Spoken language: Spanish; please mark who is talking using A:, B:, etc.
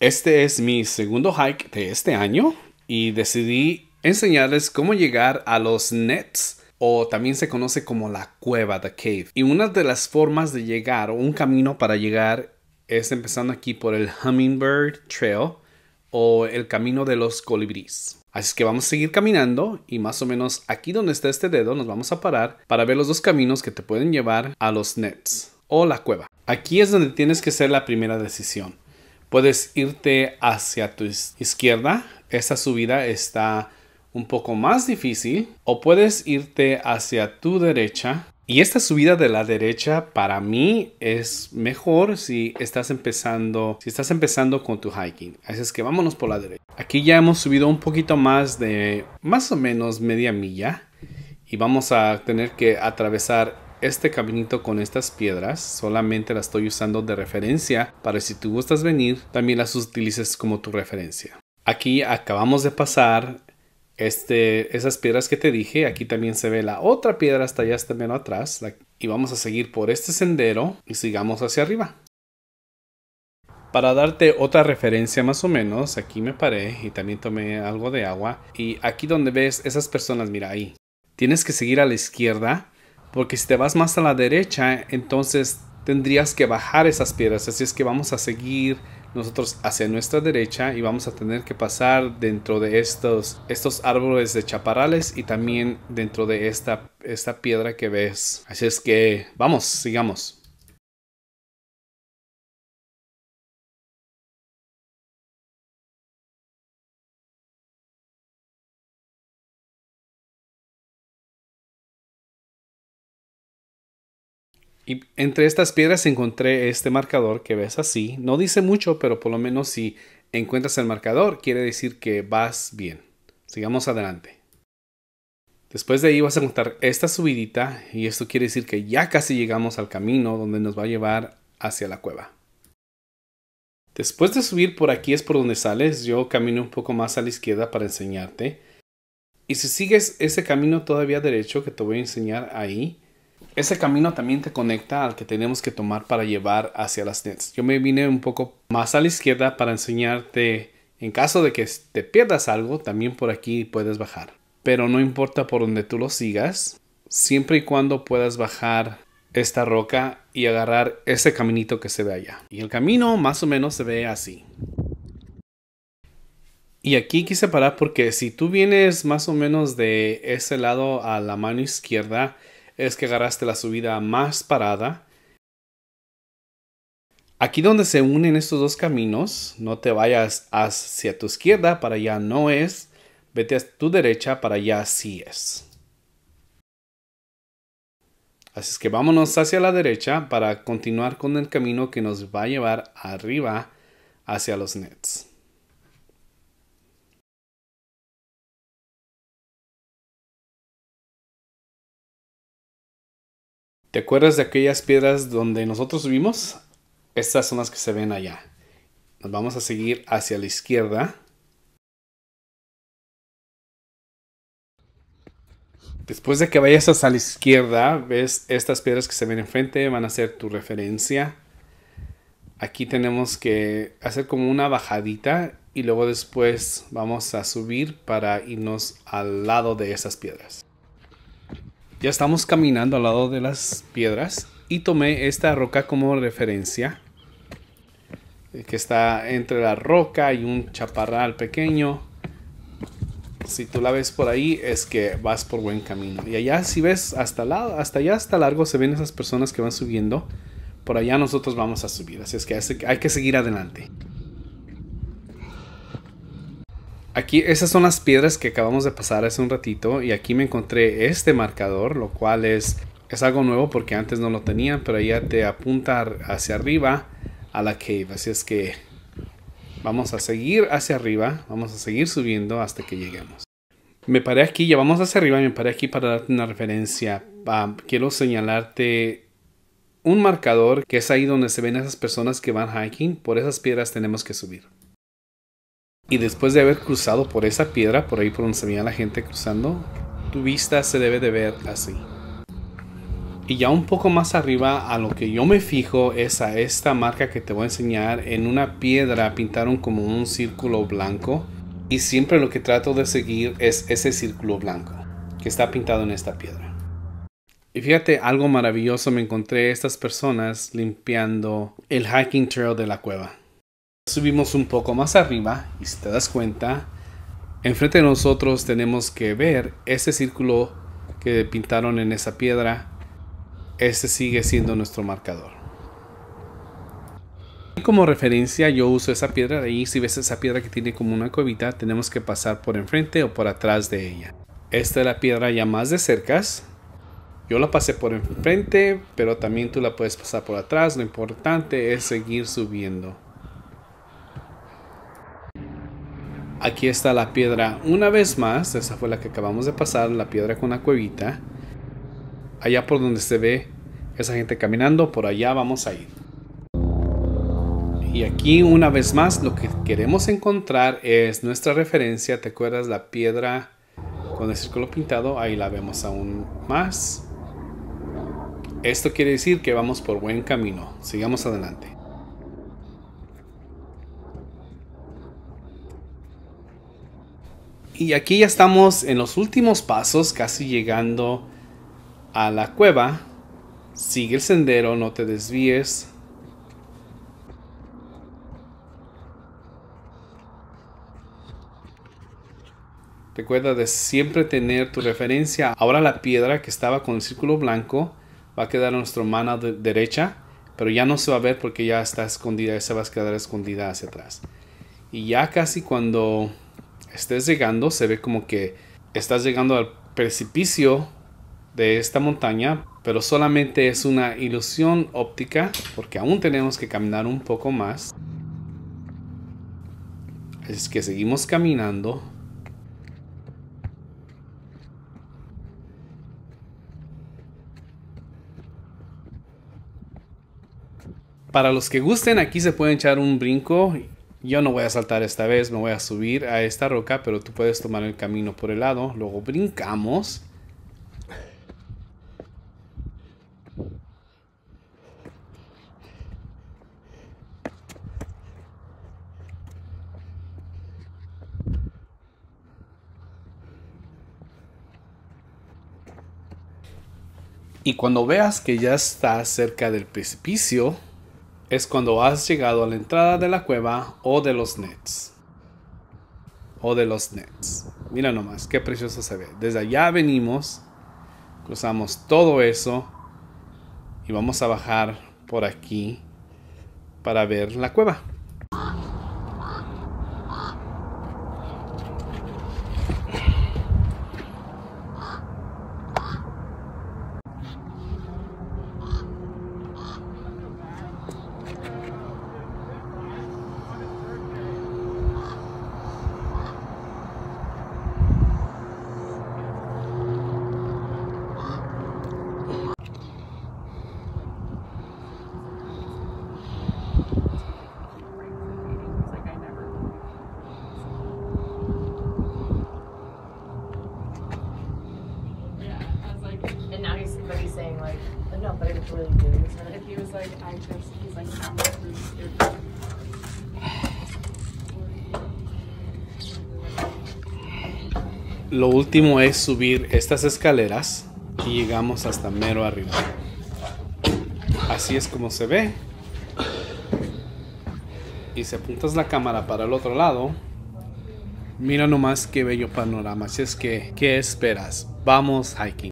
A: Este es mi segundo hike de este año y decidí enseñarles cómo llegar a los nets o también se conoce como la cueva, the cave. Y una de las formas de llegar o un camino para llegar es empezando aquí por el Hummingbird Trail o el camino de los colibríes. Así que vamos a seguir caminando y más o menos aquí donde está este dedo nos vamos a parar para ver los dos caminos que te pueden llevar a los nets o la cueva. Aquí es donde tienes que hacer la primera decisión Puedes irte hacia tu izquierda. Esta subida está un poco más difícil. O puedes irte hacia tu derecha. Y esta subida de la derecha para mí es mejor si estás empezando, si estás empezando con tu hiking. Así es que vámonos por la derecha. Aquí ya hemos subido un poquito más de más o menos media milla y vamos a tener que atravesar este caminito con estas piedras, solamente las estoy usando de referencia para si tú gustas venir, también las utilices como tu referencia. Aquí acabamos de pasar este, esas piedras que te dije, aquí también se ve la otra piedra hasta allá, hasta menos atrás, y vamos a seguir por este sendero y sigamos hacia arriba. Para darte otra referencia más o menos, aquí me paré y también tomé algo de agua, y aquí donde ves esas personas, mira ahí, tienes que seguir a la izquierda porque si te vas más a la derecha, entonces tendrías que bajar esas piedras. Así es que vamos a seguir nosotros hacia nuestra derecha y vamos a tener que pasar dentro de estos, estos árboles de chaparrales y también dentro de esta, esta piedra que ves. Así es que vamos, sigamos. Y entre estas piedras encontré este marcador que ves así. No dice mucho, pero por lo menos si encuentras el marcador, quiere decir que vas bien. Sigamos adelante. Después de ahí vas a encontrar esta subidita y esto quiere decir que ya casi llegamos al camino donde nos va a llevar hacia la cueva. Después de subir por aquí es por donde sales, yo camino un poco más a la izquierda para enseñarte. Y si sigues ese camino todavía derecho que te voy a enseñar ahí, ese camino también te conecta al que tenemos que tomar para llevar hacia las nets. Yo me vine un poco más a la izquierda para enseñarte, en caso de que te pierdas algo, también por aquí puedes bajar. Pero no importa por donde tú lo sigas, siempre y cuando puedas bajar esta roca y agarrar ese caminito que se ve allá. Y el camino más o menos se ve así. Y aquí quise parar porque si tú vienes más o menos de ese lado a la mano izquierda, es que agarraste la subida más parada. Aquí donde se unen estos dos caminos, no te vayas hacia tu izquierda, para allá no es, vete a tu derecha, para allá sí es. Así es que vámonos hacia la derecha para continuar con el camino que nos va a llevar arriba hacia los nets. ¿Te acuerdas de aquellas piedras donde nosotros subimos? Estas son las que se ven allá. Nos vamos a seguir hacia la izquierda. Después de que vayas hasta la izquierda, ves estas piedras que se ven enfrente, van a ser tu referencia. Aquí tenemos que hacer como una bajadita y luego después vamos a subir para irnos al lado de esas piedras. Ya estamos caminando al lado de las piedras y tomé esta roca como referencia, eh, que está entre la roca y un chaparral pequeño. Si tú la ves por ahí, es que vas por buen camino. Y allá, si ves hasta, la, hasta allá, hasta largo, se ven esas personas que van subiendo. Por allá nosotros vamos a subir. Así es que hay que seguir adelante. Aquí, esas son las piedras que acabamos de pasar hace un ratito y aquí me encontré este marcador, lo cual es, es algo nuevo porque antes no lo tenían, pero ya te apunta hacia arriba a la cave. Así es que vamos a seguir hacia arriba, vamos a seguir subiendo hasta que lleguemos. Me paré aquí, ya vamos hacia arriba, me paré aquí para darte una referencia. quiero señalarte un marcador que es ahí donde se ven esas personas que van hiking. Por esas piedras tenemos que subir. Y después de haber cruzado por esa piedra, por ahí por donde se veía la gente cruzando, tu vista se debe de ver así. Y ya un poco más arriba a lo que yo me fijo es a esta marca que te voy a enseñar. En una piedra pintaron como un círculo blanco y siempre lo que trato de seguir es ese círculo blanco que está pintado en esta piedra. Y fíjate, algo maravilloso me encontré estas personas limpiando el hiking trail de la cueva. Subimos un poco más arriba y si te das cuenta, enfrente de nosotros tenemos que ver ese círculo que pintaron en esa piedra. Este sigue siendo nuestro marcador. Como referencia yo uso esa piedra y si ves esa piedra que tiene como una cuevita, tenemos que pasar por enfrente o por atrás de ella. Esta es la piedra ya más de cercas. Yo la pasé por enfrente, pero también tú la puedes pasar por atrás. Lo importante es seguir subiendo. Aquí está la piedra una vez más. Esa fue la que acabamos de pasar, la piedra con la cuevita. Allá por donde se ve esa gente caminando, por allá vamos a ir. Y aquí una vez más lo que queremos encontrar es nuestra referencia. ¿Te acuerdas la piedra con el círculo pintado? Ahí la vemos aún más. Esto quiere decir que vamos por buen camino. Sigamos adelante. Y aquí ya estamos en los últimos pasos, casi llegando a la cueva. Sigue el sendero, no te desvíes. Recuerda de siempre tener tu referencia. Ahora la piedra que estaba con el círculo blanco va a quedar a nuestra mano derecha, pero ya no se va a ver porque ya está escondida, esa va a quedar escondida hacia atrás. Y ya casi cuando estés llegando, se ve como que estás llegando al precipicio de esta montaña, pero solamente es una ilusión óptica porque aún tenemos que caminar un poco más. Es que seguimos caminando. Para los que gusten, aquí se pueden echar un brinco yo no voy a saltar esta vez, me voy a subir a esta roca, pero tú puedes tomar el camino por el lado. Luego brincamos. Y cuando veas que ya está cerca del precipicio, es cuando has llegado a la entrada de la cueva o de los nets. O de los nets. Mira nomás, qué precioso se ve. Desde allá venimos, cruzamos todo eso y vamos a bajar por aquí para ver la cueva. Lo último es subir estas escaleras y llegamos hasta mero arriba. Así es como se ve. Y si apuntas la cámara para el otro lado, mira nomás qué bello panorama. Así es que, ¿qué esperas? Vamos hiking.